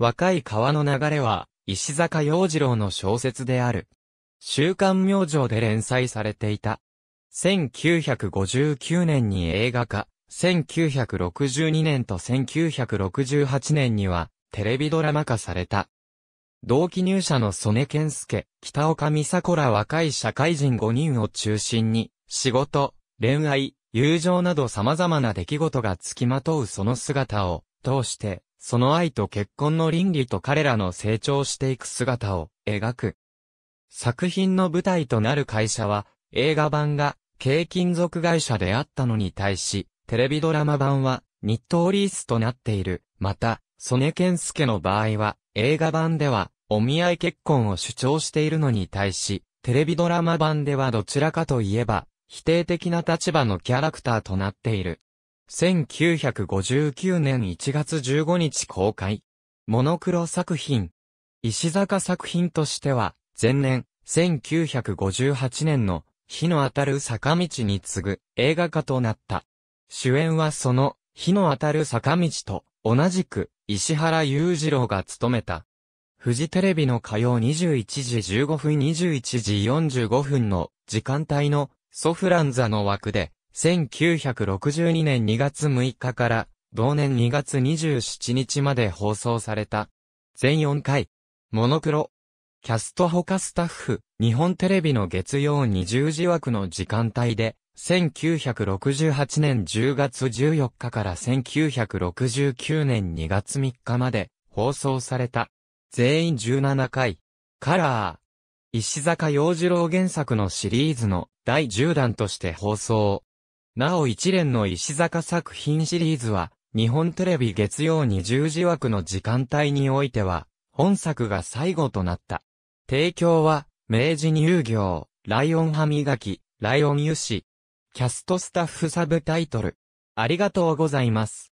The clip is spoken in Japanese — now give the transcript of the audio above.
若い川の流れは、石坂洋次郎の小説である。週刊明星で連載されていた。1959年に映画化、1962年と1968年には、テレビドラマ化された。同期入社の曽根健介、北岡美佐子ら若い社会人5人を中心に、仕事、恋愛、友情など様々な出来事が付きまとうその姿を、通して、その愛と結婚の倫理と彼らの成長していく姿を描く。作品の舞台となる会社は、映画版が、軽金属会社であったのに対し、テレビドラマ版は、日東リースとなっている。また、曽根健介の場合は、映画版では、お見合い結婚を主張しているのに対し、テレビドラマ版ではどちらかといえば、否定的な立場のキャラクターとなっている。1959年1月15日公開。モノクロ作品。石坂作品としては、前年、1958年の、火の当たる坂道に次ぐ映画化となった。主演はその、火の当たる坂道と、同じく、石原裕次郎が務めた。富士テレビの火曜21時15分21時45分の時間帯のソフランザの枠で1962年2月6日から、同年2月27日まで放送された。全4回。モノクロ。キャスト他スタッフ、日本テレビの月曜20時枠の時間帯で、1968年10月14日から1969年2月3日まで放送された。全員17回。カラー。石坂洋次郎原作のシリーズの第10弾として放送。なお一連の石坂作品シリーズは、日本テレビ月曜に0時枠の時間帯においては、本作が最後となった。提供は、明治乳業、ライオン歯磨き、ライオン油脂、キャストスタッフサブタイトル。ありがとうございます。